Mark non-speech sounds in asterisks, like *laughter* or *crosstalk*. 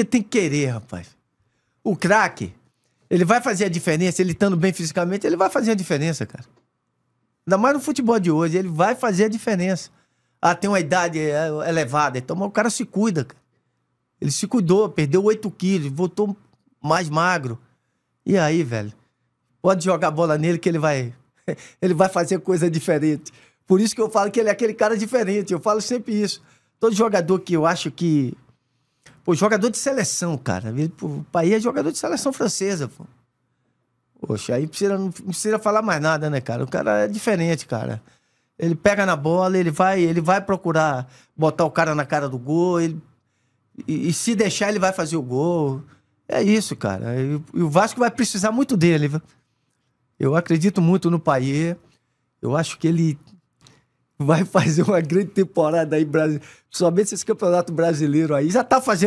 porque tem que querer, rapaz. O craque, ele vai fazer a diferença, ele estando bem fisicamente, ele vai fazer a diferença, cara. Ainda mais no futebol de hoje, ele vai fazer a diferença. Ah, tem uma idade é, é elevada, então o cara se cuida, cara. Ele se cuidou, perdeu 8 quilos, voltou mais magro. E aí, velho? Pode jogar bola nele que ele vai *laughs* ele vai fazer coisa diferente. Por isso que eu falo que ele é aquele cara diferente. Eu falo sempre isso. Todo jogador que eu acho que Pô, jogador de seleção, cara. o Pai é jogador de seleção francesa, pô. Poxa, aí precisa, não precisa falar mais nada, né, cara? O cara é diferente, cara. Ele pega na bola, ele vai, ele vai procurar botar o cara na cara do gol, ele, e, e se deixar, ele vai fazer o gol. É isso, cara. E, e o Vasco vai precisar muito dele. Eu acredito muito no Paier. Eu acho que ele vai *laughs* fazer uma grande temporada aí, principalmente esse campeonato brasileiro aí. Já tá fazendo.